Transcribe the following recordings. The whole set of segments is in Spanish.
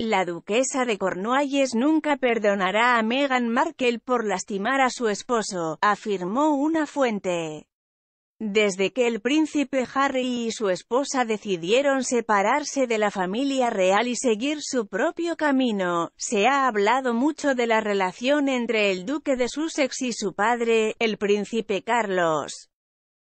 La duquesa de Cornualles nunca perdonará a Meghan Markle por lastimar a su esposo, afirmó una fuente. Desde que el príncipe Harry y su esposa decidieron separarse de la familia real y seguir su propio camino, se ha hablado mucho de la relación entre el duque de Sussex y su padre, el príncipe Carlos.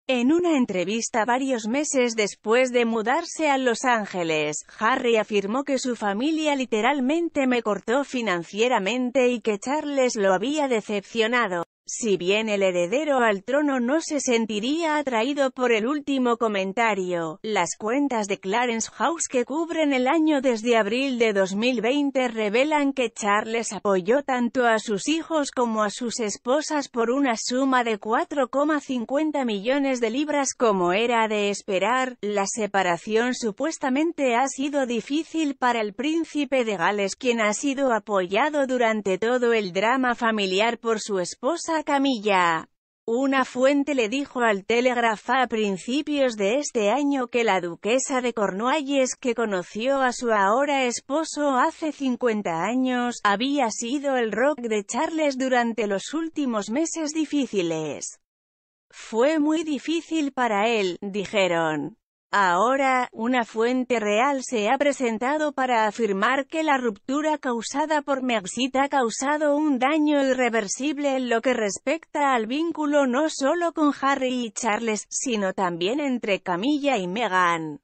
En una entrevista varios meses después de mudarse a Los Ángeles, Harry afirmó que su familia literalmente me cortó financieramente y que Charles lo había decepcionado. Si bien el heredero al trono no se sentiría atraído por el último comentario, las cuentas de Clarence House que cubren el año desde abril de 2020 revelan que Charles apoyó tanto a sus hijos como a sus esposas por una suma de 4,50 millones de libras como era de esperar. La separación supuestamente ha sido difícil para el príncipe de Gales quien ha sido apoyado durante todo el drama familiar por su esposa Camilla. Una fuente le dijo al Telegraph a principios de este año que la duquesa de Cornualles que conoció a su ahora esposo hace 50 años, había sido el rock de Charles durante los últimos meses difíciles. Fue muy difícil para él, dijeron. Ahora, una fuente real se ha presentado para afirmar que la ruptura causada por Megxit ha causado un daño irreversible en lo que respecta al vínculo no solo con Harry y Charles, sino también entre Camilla y Meghan.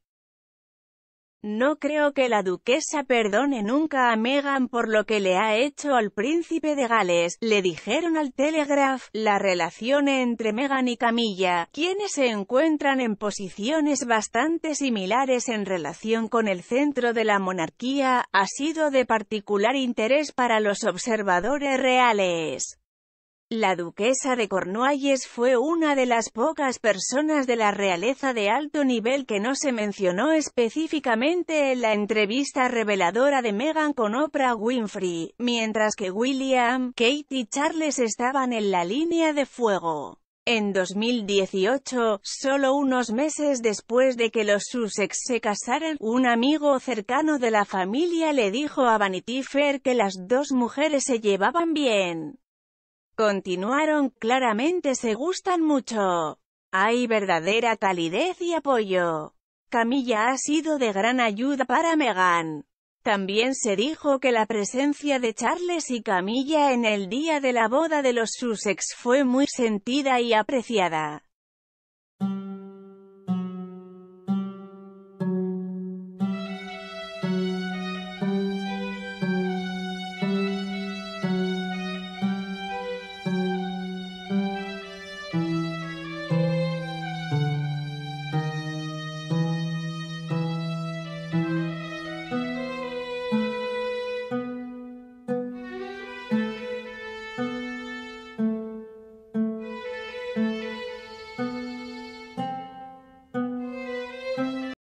No creo que la duquesa perdone nunca a Meghan por lo que le ha hecho al príncipe de Gales, le dijeron al Telegraph, la relación entre Meghan y Camilla, quienes se encuentran en posiciones bastante similares en relación con el centro de la monarquía, ha sido de particular interés para los observadores reales. La duquesa de Cornualles fue una de las pocas personas de la realeza de alto nivel que no se mencionó específicamente en la entrevista reveladora de Meghan con Oprah Winfrey, mientras que William, Kate y Charles estaban en la línea de fuego. En 2018, solo unos meses después de que los Sussex se casaran, un amigo cercano de la familia le dijo a Vanity Fair que las dos mujeres se llevaban bien. Continuaron, claramente se gustan mucho. Hay verdadera calidez y apoyo. Camilla ha sido de gran ayuda para Meghan. También se dijo que la presencia de Charles y Camilla en el día de la boda de los Sussex fue muy sentida y apreciada.